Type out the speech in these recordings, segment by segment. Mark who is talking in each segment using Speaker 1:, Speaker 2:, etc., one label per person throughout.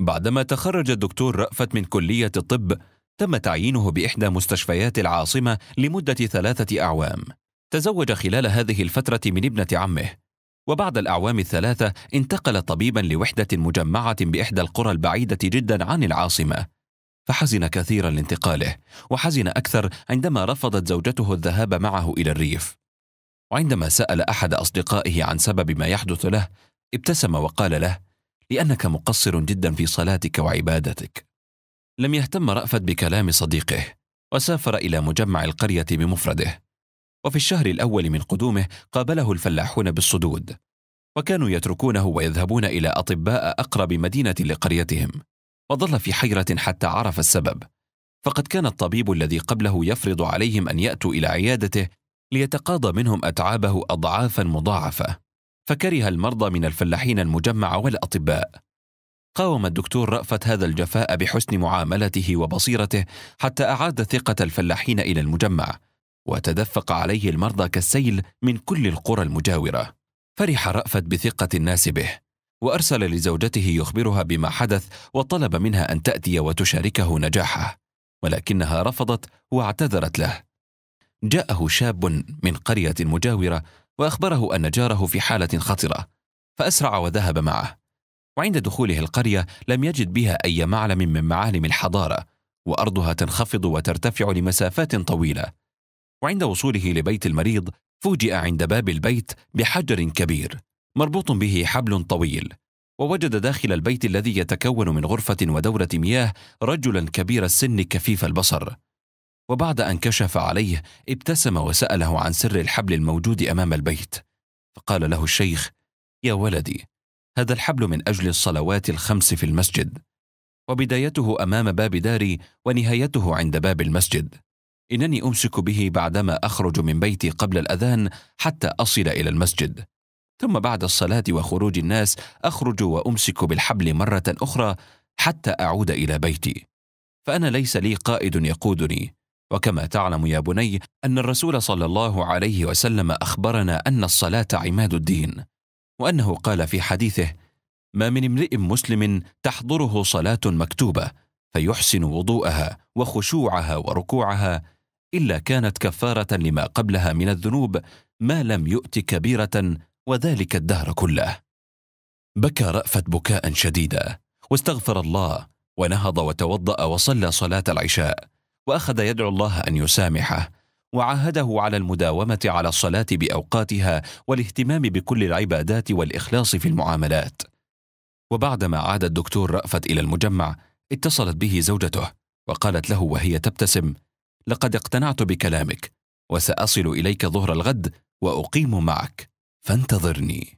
Speaker 1: بعدما تخرج الدكتور رأفت من كلية الطب تم تعيينه بإحدى مستشفيات العاصمة لمدة ثلاثة أعوام تزوج خلال هذه الفترة من ابنة عمه وبعد الأعوام الثلاثة انتقل طبيبا لوحدة مجمعة بإحدى القرى البعيدة جدا عن العاصمة فحزن كثيرا لانتقاله وحزن أكثر عندما رفضت زوجته الذهاب معه إلى الريف وعندما سأل أحد أصدقائه عن سبب ما يحدث له ابتسم وقال له لأنك مقصر جدا في صلاتك وعبادتك لم يهتم رأفت بكلام صديقه وسافر إلى مجمع القرية بمفرده وفي الشهر الأول من قدومه قابله الفلاحون بالصدود وكانوا يتركونه ويذهبون إلى أطباء أقرب مدينة لقريتهم وظل في حيرة حتى عرف السبب فقد كان الطبيب الذي قبله يفرض عليهم أن يأتوا إلى عيادته ليتقاضى منهم أتعابه أضعافا مضاعفة فكره المرضى من الفلاحين المجمع والاطباء قاوم الدكتور رأفت هذا الجفاء بحسن معاملته وبصيرته حتى أعاد ثقة الفلاحين إلى المجمع وتدفق عليه المرضى كالسيل من كل القرى المجاورة فرح رأفت بثقة الناس به وأرسل لزوجته يخبرها بما حدث وطلب منها أن تأتي وتشاركه نجاحه ولكنها رفضت واعتذرت له جاءه شاب من قرية مجاورة وأخبره أن جاره في حالة خطرة فأسرع وذهب معه وعند دخوله القرية لم يجد بها أي معلم من معالم الحضارة وأرضها تنخفض وترتفع لمسافات طويلة وعند وصوله لبيت المريض فوجئ عند باب البيت بحجر كبير مربوط به حبل طويل ووجد داخل البيت الذي يتكون من غرفة ودورة مياه رجلا كبير السن كفيف البصر وبعد أن كشف عليه ابتسم وسأله عن سر الحبل الموجود أمام البيت فقال له الشيخ يا ولدي هذا الحبل من أجل الصلوات الخمس في المسجد وبدايته أمام باب داري ونهايته عند باب المسجد إنني أمسك به بعدما أخرج من بيتي قبل الأذان حتى أصل إلى المسجد ثم بعد الصلاة وخروج الناس أخرج وأمسك بالحبل مرة أخرى حتى أعود إلى بيتي فأنا ليس لي قائد يقودني وكما تعلم يا بني ان الرسول صلى الله عليه وسلم اخبرنا ان الصلاه عماد الدين وانه قال في حديثه ما من امرئ مسلم تحضره صلاه مكتوبه فيحسن وضوءها وخشوعها وركوعها الا كانت كفاره لما قبلها من الذنوب ما لم يؤت كبيره وذلك الدهر كله بكى رافت بكاء شديدا واستغفر الله ونهض وتوضا وصلى صلاه العشاء واخذ يدعو الله ان يسامحه وعاهده على المداومه على الصلاه باوقاتها والاهتمام بكل العبادات والاخلاص في المعاملات وبعدما عاد الدكتور رأفت إلى المجمع اتصلت به زوجته وقالت له وهي تبتسم لقد اقتنعت بكلامك وسأصل إليك ظهر الغد وأقيم معك فانتظرني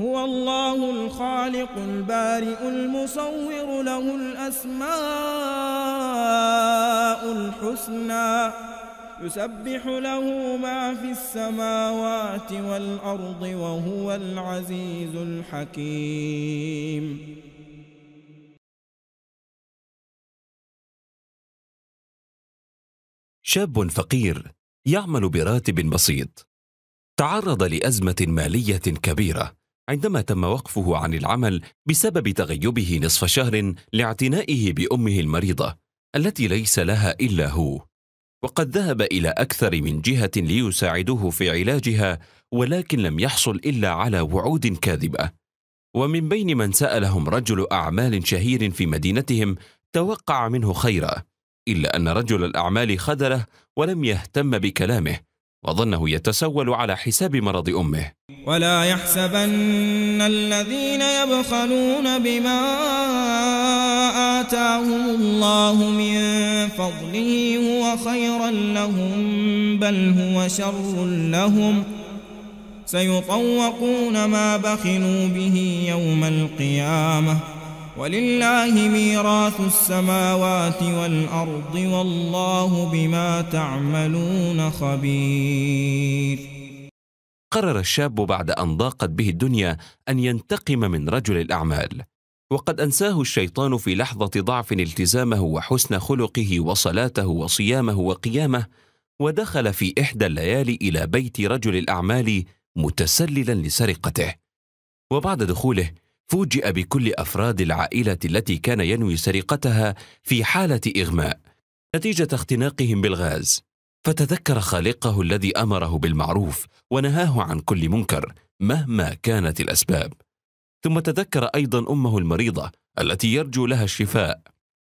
Speaker 2: هو الله الخالق البارئ المصور له الأسماء الحسنى يسبح له ما في السماوات والأرض وهو العزيز الحكيم
Speaker 1: شاب فقير يعمل براتب بسيط تعرض لأزمة مالية كبيرة عندما تم وقفه عن العمل بسبب تغيبه نصف شهر لاعتنائه بامه المريضه التي ليس لها الا هو وقد ذهب الى اكثر من جهه ليساعدوه في علاجها ولكن لم يحصل الا على وعود كاذبه ومن بين من سالهم رجل اعمال شهير في مدينتهم توقع منه خيرا الا ان رجل الاعمال خذله ولم يهتم بكلامه وظنه يتسول على حساب مرض أمه
Speaker 2: ولا يحسبن الذين يبخلون بما آتاهم الله من فضله هو خيرا لهم بل هو شر لهم سيطوقون ما بخلوا به يوم القيامة ولله ميراث السماوات والأرض والله بما تعملون خبير
Speaker 1: قرر الشاب بعد أن ضاقت به الدنيا أن ينتقم من رجل الأعمال وقد أنساه الشيطان في لحظة ضعف التزامه وحسن خلقه وصلاته وصيامه وقيامه ودخل في إحدى الليالي إلى بيت رجل الأعمال متسللا لسرقته وبعد دخوله فوجئ بكل افراد العائله التي كان ينوي سرقتها في حاله اغماء نتيجه اختناقهم بالغاز فتذكر خالقه الذي امره بالمعروف ونهاه عن كل منكر مهما كانت الاسباب ثم تذكر ايضا امه المريضه التي يرجو لها الشفاء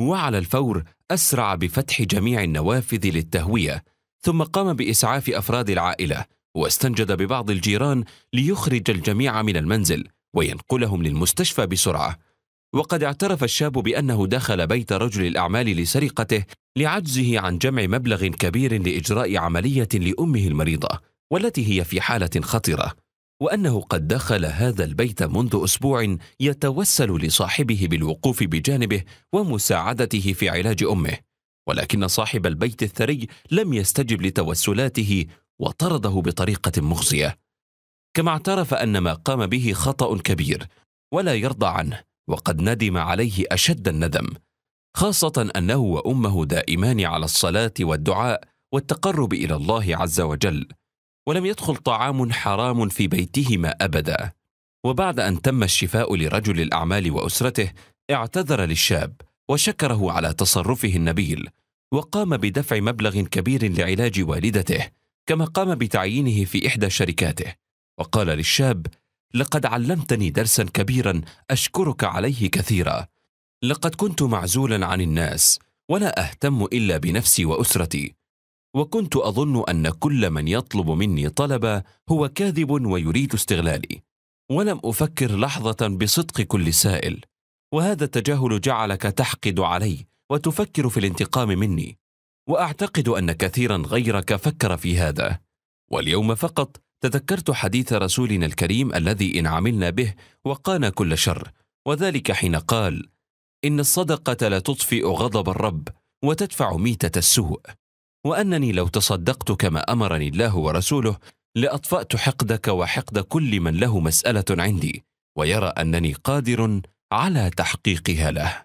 Speaker 1: وعلى الفور اسرع بفتح جميع النوافذ للتهويه ثم قام باسعاف افراد العائله واستنجد ببعض الجيران ليخرج الجميع من المنزل وينقلهم للمستشفى بسرعه وقد اعترف الشاب بانه دخل بيت رجل الاعمال لسرقته لعجزه عن جمع مبلغ كبير لاجراء عمليه لامه المريضه والتي هي في حاله خطره وانه قد دخل هذا البيت منذ اسبوع يتوسل لصاحبه بالوقوف بجانبه ومساعدته في علاج امه ولكن صاحب البيت الثري لم يستجب لتوسلاته وطرده بطريقه مخزيه كما اعترف أن ما قام به خطأ كبير ولا يرضى عنه وقد ندم عليه أشد الندم خاصة أنه وأمه دائمان على الصلاة والدعاء والتقرب إلى الله عز وجل ولم يدخل طعام حرام في بيتهما أبدا وبعد أن تم الشفاء لرجل الأعمال وأسرته اعتذر للشاب وشكره على تصرفه النبيل وقام بدفع مبلغ كبير لعلاج والدته كما قام بتعيينه في إحدى شركاته وقال للشاب لقد علمتني درسا كبيرا اشكرك عليه كثيرا لقد كنت معزولا عن الناس ولا اهتم الا بنفسي واسرتي وكنت اظن ان كل من يطلب مني طلبا هو كاذب ويريد استغلالي ولم افكر لحظه بصدق كل سائل وهذا التجاهل جعلك تحقد علي وتفكر في الانتقام مني واعتقد ان كثيرا غيرك فكر في هذا واليوم فقط تذكرت حديث رسولنا الكريم الذي إن عملنا به وقانا كل شر وذلك حين قال إن الصدقة لا تطفئ غضب الرب وتدفع ميتة السوء وأنني لو تصدقت كما أمرني الله ورسوله لأطفأت حقدك وحقد كل من له مسألة عندي ويرى أنني قادر على تحقيقها له